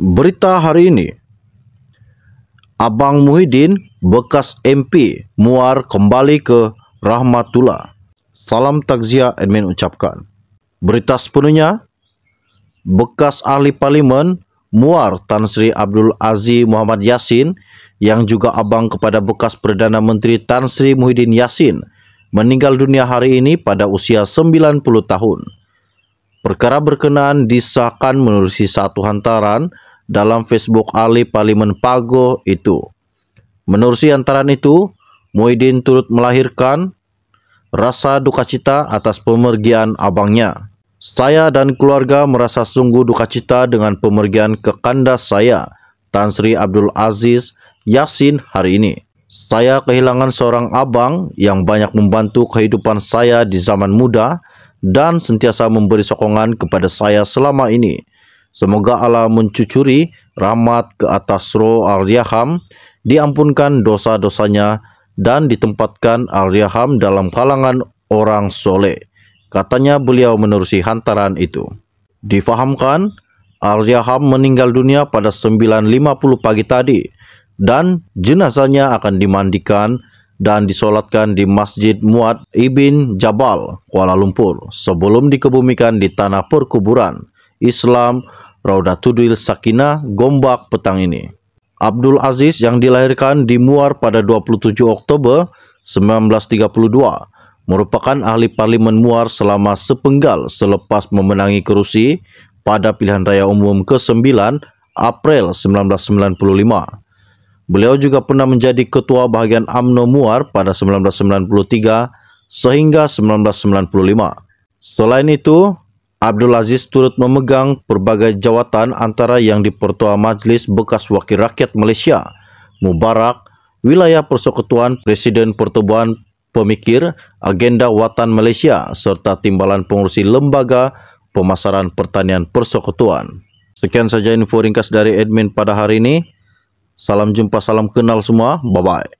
Berita hari ini Abang Muhyiddin, bekas MP, muar kembali ke Rahmatullah. Salam takziah admin ucapkan. Berita sepenuhnya, bekas ahli parlimen Muar Tan Sri Abdul Aziz Muhammad Yassin yang juga abang kepada bekas Perdana Menteri Tan Sri Muhyiddin Yassin meninggal dunia hari ini pada usia 90 tahun. Perkara berkenaan disahkan menerusi satu hantaran dalam Facebook Ali Parlimen Pago itu. Menurut antaran itu, Muhyiddin turut melahirkan rasa duka cita atas pemergian abangnya. Saya dan keluarga merasa sungguh duka cita dengan pemergian ke kandas saya, Tan Sri Abdul Aziz Yasin hari ini. Saya kehilangan seorang abang yang banyak membantu kehidupan saya di zaman muda dan sentiasa memberi sokongan kepada saya selama ini. Semoga Allah mencucuri rahmat ke atas roh Al-Yaham, diampunkan dosa-dosanya, dan ditempatkan Al-Yaham dalam kalangan orang soleh. Katanya beliau menerusi hantaran itu. Difahamkan, Al-Yaham meninggal dunia pada 9.50 pagi tadi, dan jenazahnya akan dimandikan dan disolatkan di Masjid Muad Ibn Jabal, Kuala Lumpur, sebelum dikebumikan di tanah perkuburan. Islam Raudatul Sakinah Gombak petang ini. Abdul Aziz yang dilahirkan di Muar pada 27 Oktober 1932 merupakan ahli parlimen Muar selama sepenggal selepas memenangi kerusi pada pilihan raya umum ke-9 April 1995. Beliau juga pernah menjadi ketua bahagian AMNO Muar pada 1993 sehingga 1995. Selain itu, Abdul Aziz turut memegang berbagai jawatan antara yang dipertua majlis Bekas Wakil Rakyat Malaysia, Mubarak, Wilayah Persekutuan Presiden Pertubuhan Pemikir, Agenda Watan Malaysia, serta Timbalan Pengurusi Lembaga Pemasaran Pertanian Persekutuan. Sekian saja info ringkas dari admin pada hari ini. Salam jumpa, salam kenal semua. Bye-bye.